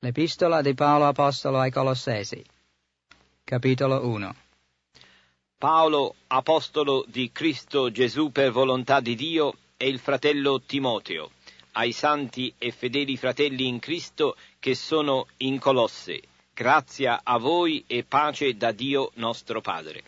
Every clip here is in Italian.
L'Epistola di Paolo Apostolo ai Colossesi, capitolo 1 Paolo, Apostolo di Cristo Gesù per volontà di Dio, e il fratello Timoteo, ai santi e fedeli fratelli in Cristo che sono in Colosse, grazia a voi e pace da Dio nostro Padre.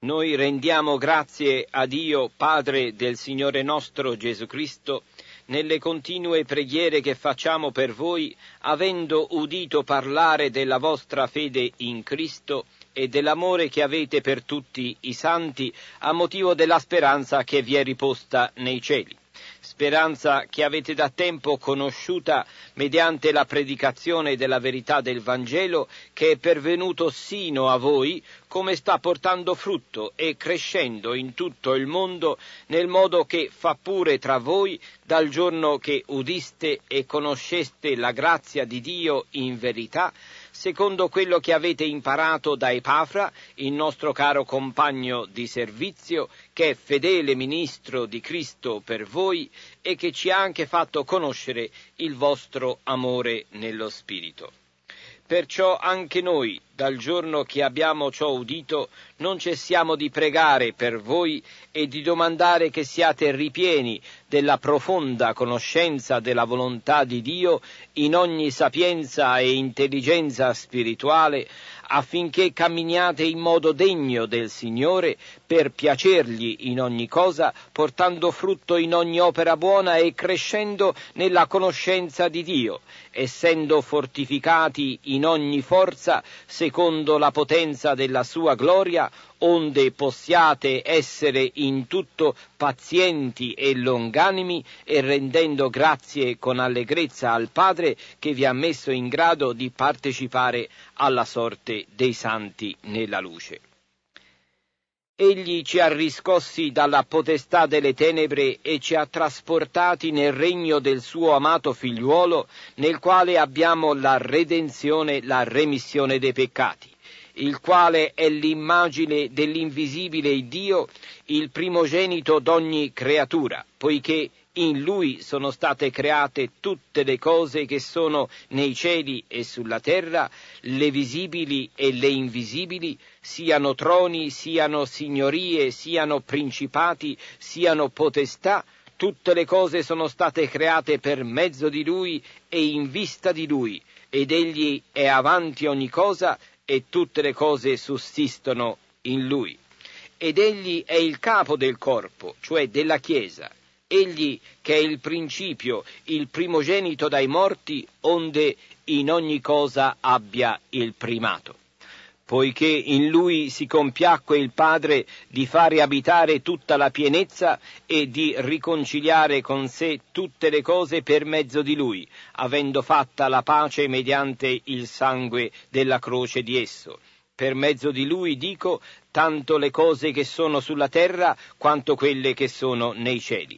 Noi rendiamo grazie a Dio, Padre del Signore nostro Gesù Cristo, nelle continue preghiere che facciamo per voi, avendo udito parlare della vostra fede in Cristo e dell'amore che avete per tutti i santi, a motivo della speranza che vi è riposta nei cieli speranza che avete da tempo conosciuta mediante la predicazione della verità del Vangelo che è pervenuto sino a voi come sta portando frutto e crescendo in tutto il mondo nel modo che fa pure tra voi dal giorno che udiste e conosceste la grazia di Dio in verità, secondo quello che avete imparato da Epafra, il nostro caro compagno di servizio, che è fedele ministro di Cristo per voi e che ci ha anche fatto conoscere il vostro amore nello Spirito. Perciò anche noi dal giorno che abbiamo ciò udito, non cessiamo di pregare per voi e di domandare che siate ripieni della profonda conoscenza della volontà di Dio in ogni sapienza e intelligenza spirituale, affinché camminiate in modo degno del Signore per piacergli in ogni cosa, portando frutto in ogni opera buona e crescendo nella conoscenza di Dio, essendo fortificati in ogni forza, se secondo la potenza della sua gloria, onde possiate essere in tutto pazienti e longanimi e rendendo grazie con allegrezza al Padre che vi ha messo in grado di partecipare alla sorte dei santi nella luce. Egli ci ha riscossi dalla potestà delle tenebre e ci ha trasportati nel regno del suo amato figliuolo, nel quale abbiamo la redenzione, la remissione dei peccati, il quale è l'immagine dell'invisibile Dio, il primogenito d'ogni creatura, poiché in lui sono state create tutte le cose che sono nei cieli e sulla terra, le visibili e le invisibili, siano troni, siano signorie, siano principati, siano potestà, tutte le cose sono state create per mezzo di lui e in vista di lui, ed egli è avanti ogni cosa e tutte le cose sussistono in lui. Ed egli è il capo del corpo, cioè della Chiesa, egli che è il principio, il primogenito dai morti, onde in ogni cosa abbia il primato. Poiché in lui si compiacque il Padre di fare abitare tutta la pienezza e di riconciliare con sé tutte le cose per mezzo di lui, avendo fatta la pace mediante il sangue della croce di esso per mezzo di lui dico tanto le cose che sono sulla terra quanto quelle che sono nei cieli.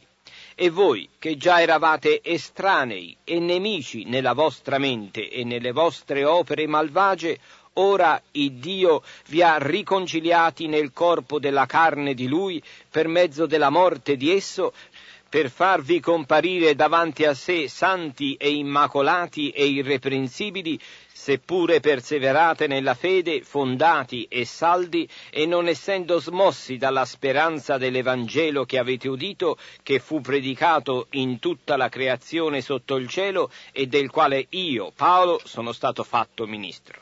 E voi, che già eravate estranei e nemici nella vostra mente e nelle vostre opere malvagie, ora il Dio vi ha riconciliati nel corpo della carne di Lui per mezzo della morte di esso, per farvi comparire davanti a sé santi e immacolati e irreprensibili, seppure perseverate nella fede, fondati e saldi, e non essendo smossi dalla speranza dell'Evangelo che avete udito, che fu predicato in tutta la creazione sotto il cielo, e del quale io, Paolo, sono stato fatto ministro.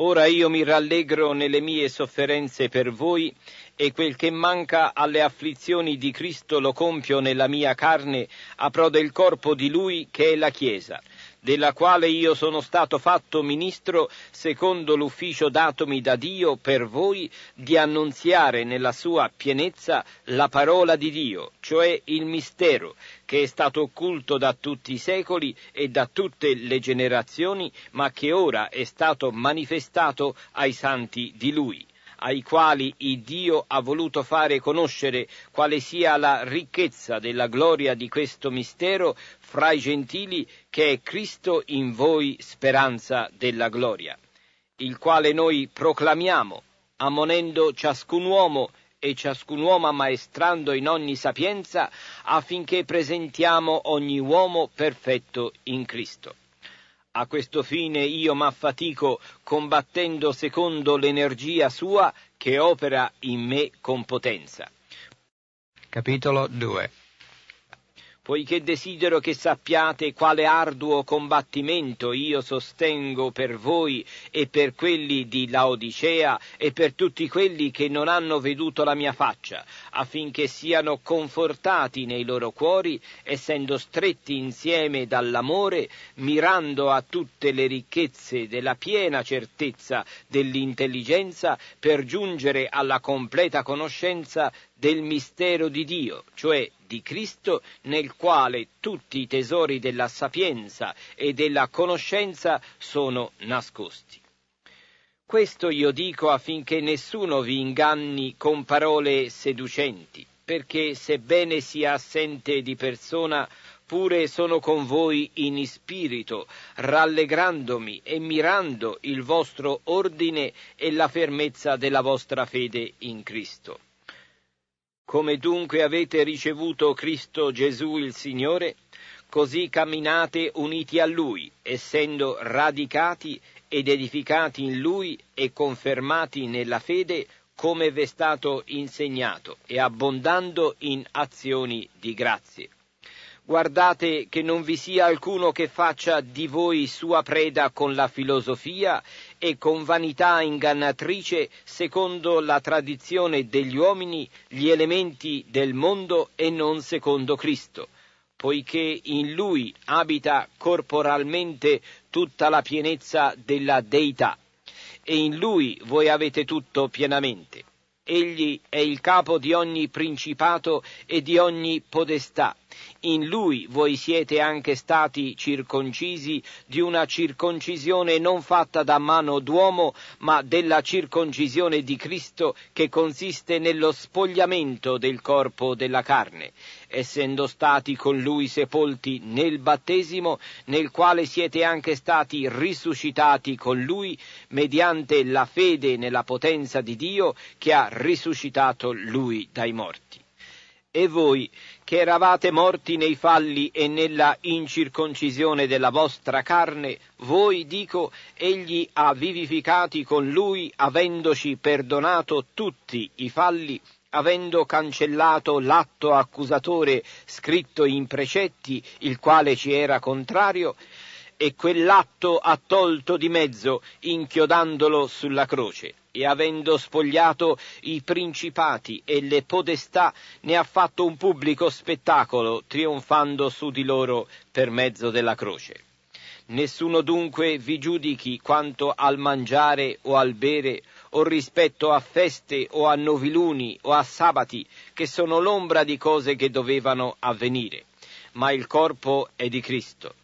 Ora io mi rallegro nelle mie sofferenze per voi, e quel che manca alle afflizioni di Cristo lo compio nella mia carne, a pro del corpo di Lui che è la Chiesa della quale io sono stato fatto ministro secondo l'ufficio datomi da Dio per voi di annunziare nella sua pienezza la parola di Dio, cioè il mistero che è stato occulto da tutti i secoli e da tutte le generazioni, ma che ora è stato manifestato ai santi di Lui ai quali Dio ha voluto fare conoscere quale sia la ricchezza della gloria di questo mistero fra i gentili che è Cristo in voi speranza della gloria, il quale noi proclamiamo, ammonendo ciascun uomo e ciascun uomo ammaestrando in ogni sapienza, affinché presentiamo ogni uomo perfetto in Cristo. A questo fine io m'affatico combattendo secondo l'energia sua che opera in me con potenza. Capitolo 2 poiché desidero che sappiate quale arduo combattimento io sostengo per voi e per quelli di Laodicea e per tutti quelli che non hanno veduto la mia faccia, affinché siano confortati nei loro cuori, essendo stretti insieme dall'amore, mirando a tutte le ricchezze della piena certezza dell'intelligenza per giungere alla completa conoscenza del mistero di Dio, cioè di Cristo, nel quale tutti i tesori della sapienza e della conoscenza sono nascosti. Questo io dico affinché nessuno vi inganni con parole seducenti, perché sebbene sia assente di persona, pure sono con voi in spirito, rallegrandomi e mirando il vostro ordine e la fermezza della vostra fede in Cristo. Come dunque avete ricevuto Cristo Gesù il Signore, così camminate uniti a Lui, essendo radicati ed edificati in Lui e confermati nella fede come v'è stato insegnato e abbondando in azioni di grazie. Guardate che non vi sia alcuno che faccia di voi sua preda con la filosofia e con vanità ingannatrice, secondo la tradizione degli uomini, gli elementi del mondo e non secondo Cristo, poiché in lui abita corporalmente tutta la pienezza della deità, e in lui voi avete tutto pienamente egli è il capo di ogni principato e di ogni podestà. In lui voi siete anche stati circoncisi di una circoncisione non fatta da mano d'uomo, ma della circoncisione di Cristo che consiste nello spogliamento del corpo della carne essendo stati con lui sepolti nel battesimo, nel quale siete anche stati risuscitati con lui mediante la fede nella potenza di Dio che ha risuscitato lui dai morti. E voi, che eravate morti nei falli e nella incirconcisione della vostra carne, voi, dico, egli ha vivificati con lui, avendoci perdonato tutti i falli, avendo cancellato l'atto accusatore scritto in precetti, il quale ci era contrario, e quell'atto ha tolto di mezzo, inchiodandolo sulla croce, e avendo spogliato i principati e le podestà, ne ha fatto un pubblico spettacolo, trionfando su di loro per mezzo della croce. Nessuno dunque vi giudichi quanto al mangiare o al bere, o rispetto a feste o a noviluni o a sabati, che sono l'ombra di cose che dovevano avvenire, ma il corpo è di Cristo.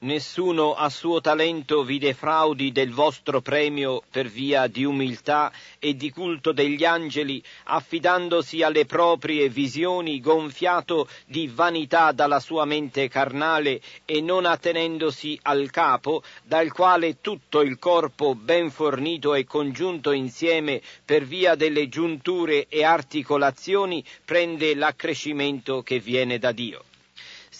Nessuno a suo talento vi defraudi del vostro premio per via di umiltà e di culto degli angeli, affidandosi alle proprie visioni, gonfiato di vanità dalla sua mente carnale e non attenendosi al capo, dal quale tutto il corpo ben fornito e congiunto insieme per via delle giunture e articolazioni prende l'accrescimento che viene da Dio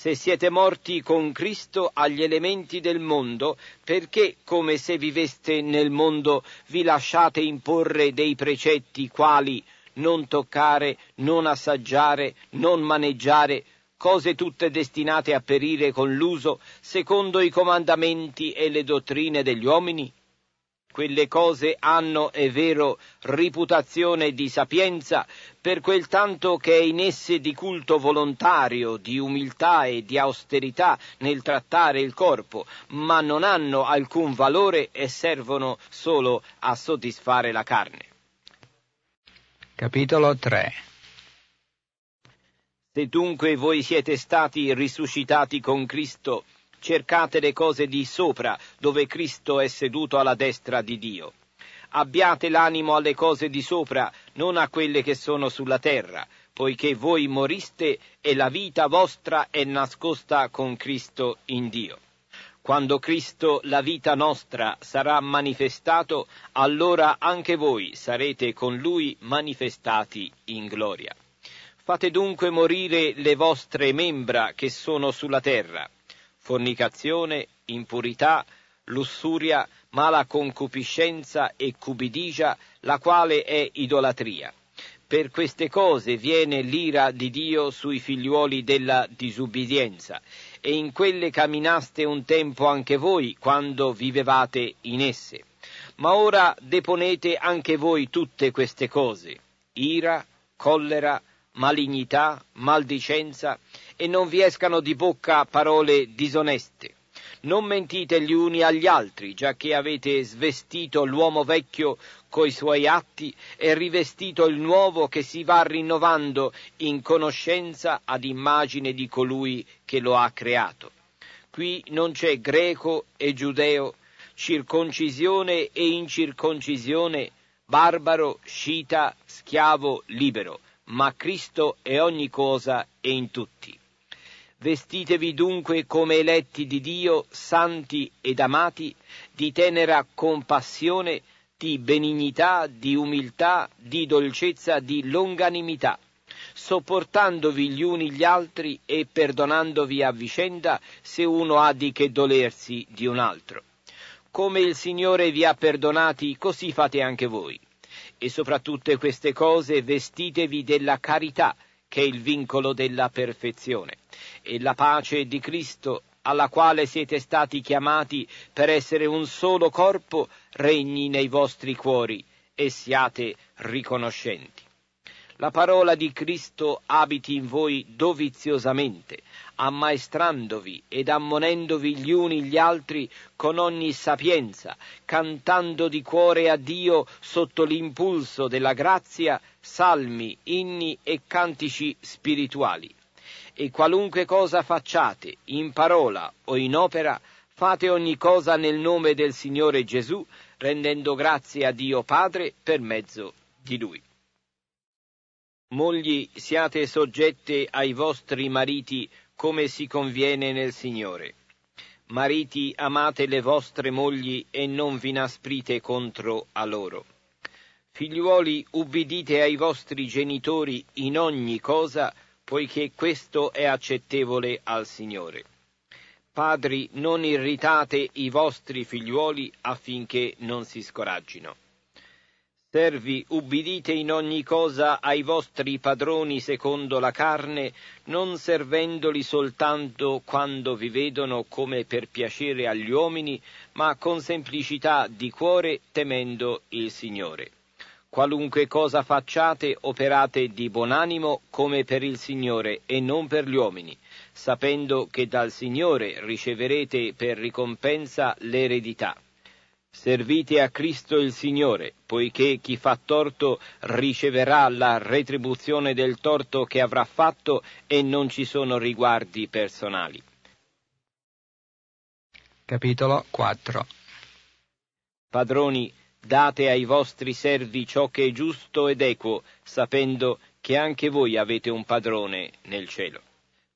se siete morti con Cristo agli elementi del mondo, perché come se viveste nel mondo vi lasciate imporre dei precetti quali non toccare, non assaggiare, non maneggiare, cose tutte destinate a perire con l'uso, secondo i comandamenti e le dottrine degli uomini? Quelle cose hanno, è vero, riputazione di sapienza per quel tanto che è in esse di culto volontario, di umiltà e di austerità nel trattare il corpo, ma non hanno alcun valore e servono solo a soddisfare la carne. Capitolo 3 Se dunque voi siete stati risuscitati con Cristo, Cercate le cose di sopra, dove Cristo è seduto alla destra di Dio. Abbiate l'animo alle cose di sopra, non a quelle che sono sulla terra, poiché voi moriste e la vita vostra è nascosta con Cristo in Dio. Quando Cristo, la vita nostra, sarà manifestato, allora anche voi sarete con Lui manifestati in gloria. Fate dunque morire le vostre membra che sono sulla terra, fornicazione, impurità, lussuria, mala concupiscenza e cupidigia, la quale è idolatria. Per queste cose viene l'ira di Dio sui figliuoli della disubbidienza, e in quelle camminaste un tempo anche voi, quando vivevate in esse. Ma ora deponete anche voi tutte queste cose, ira, collera, malignità, maldicenza, e non vi escano di bocca parole disoneste. Non mentite gli uni agli altri, già che avete svestito l'uomo vecchio coi suoi atti e rivestito il nuovo che si va rinnovando in conoscenza ad immagine di colui che lo ha creato. Qui non c'è greco e giudeo, circoncisione e incirconcisione, barbaro, scita, schiavo, libero, ma Cristo è ogni cosa e in tutti. Vestitevi dunque come eletti di Dio, santi ed amati, di tenera compassione, di benignità, di umiltà, di dolcezza, di longanimità, sopportandovi gli uni gli altri e perdonandovi a vicenda se uno ha di che dolersi di un altro. Come il Signore vi ha perdonati, così fate anche voi. E sopra tutte queste cose vestitevi della carità, che è il vincolo della perfezione e la pace di Cristo, alla quale siete stati chiamati per essere un solo corpo, regni nei vostri cuori e siate riconoscenti. La parola di Cristo abiti in voi doviziosamente, ammaestrandovi ed ammonendovi gli uni gli altri con ogni sapienza, cantando di cuore a Dio sotto l'impulso della grazia salmi, inni e cantici spirituali e qualunque cosa facciate, in parola o in opera, fate ogni cosa nel nome del Signore Gesù, rendendo grazie a Dio Padre per mezzo di Lui. Mogli, siate soggette ai vostri mariti come si conviene nel Signore. Mariti, amate le vostre mogli e non vi nasprite contro a loro. Figliuoli, ubbidite ai vostri genitori in ogni cosa, poiché questo è accettevole al Signore. Padri, non irritate i vostri figliuoli affinché non si scoraggino. Servi, ubbidite in ogni cosa ai vostri padroni secondo la carne, non servendoli soltanto quando vi vedono come per piacere agli uomini, ma con semplicità di cuore temendo il Signore. Qualunque cosa facciate, operate di buon animo come per il Signore e non per gli uomini, sapendo che dal Signore riceverete per ricompensa l'eredità. Servite a Cristo il Signore, poiché chi fa torto riceverà la retribuzione del torto che avrà fatto e non ci sono riguardi personali. Capitolo 4 Padroni, Date ai vostri servi ciò che è giusto ed equo, sapendo che anche voi avete un padrone nel cielo.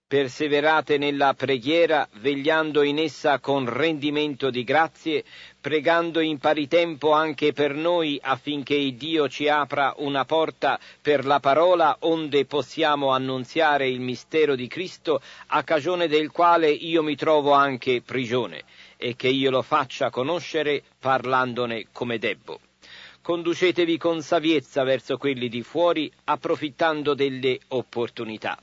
Perseverate nella preghiera, vegliando in essa con rendimento di grazie, pregando in pari tempo anche per noi affinché Dio ci apra una porta per la parola onde possiamo annunziare il mistero di Cristo, a cagione del quale io mi trovo anche prigione e che io lo faccia conoscere parlandone come debbo. Conducetevi con saviezza verso quelli di fuori, approfittando delle opportunità.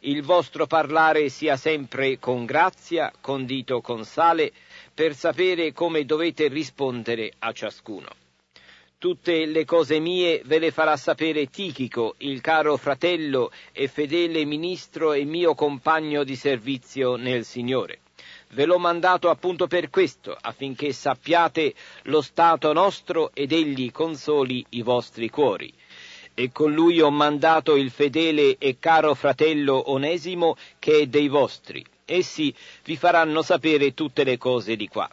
Il vostro parlare sia sempre con grazia, condito con sale, per sapere come dovete rispondere a ciascuno. Tutte le cose mie ve le farà sapere Tichico, il caro fratello e fedele ministro e mio compagno di servizio nel Signore. Ve l'ho mandato appunto per questo, affinché sappiate lo stato nostro ed egli consoli i vostri cuori. E con lui ho mandato il fedele e caro fratello Onesimo, che è dei vostri. Essi vi faranno sapere tutte le cose di qua.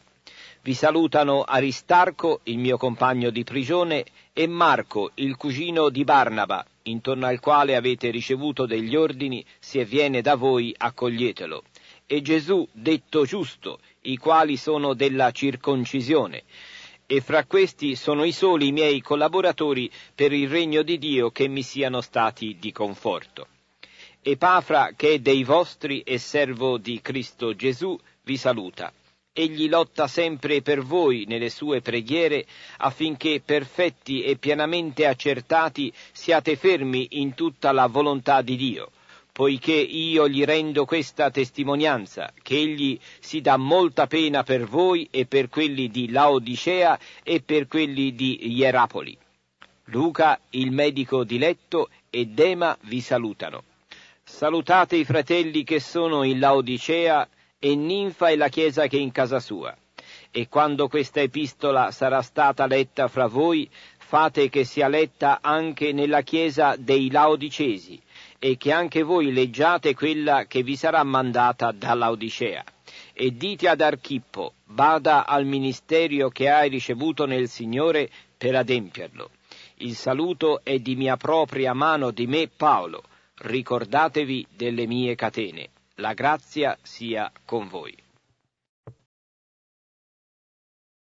Vi salutano Aristarco, il mio compagno di prigione, e Marco, il cugino di Barnaba, intorno al quale avete ricevuto degli ordini, se viene da voi accoglietelo e Gesù detto giusto, i quali sono della circoncisione. E fra questi sono i soli miei collaboratori per il regno di Dio che mi siano stati di conforto. Epafra, che è dei vostri e servo di Cristo Gesù, vi saluta. Egli lotta sempre per voi nelle sue preghiere affinché perfetti e pienamente accertati siate fermi in tutta la volontà di Dio poiché io gli rendo questa testimonianza, che egli si dà molta pena per voi e per quelli di Laodicea e per quelli di Ierapoli. Luca, il medico diletto, e Dema vi salutano. Salutate i fratelli che sono in Laodicea e Ninfa e la chiesa che è in casa sua. E quando questa epistola sarà stata letta fra voi, fate che sia letta anche nella chiesa dei Laodicesi e che anche voi leggiate quella che vi sarà mandata dall'Odicea. E dite ad Archippo, bada al ministero che hai ricevuto nel Signore per adempierlo. Il saluto è di mia propria mano di me Paolo. Ricordatevi delle mie catene. La grazia sia con voi.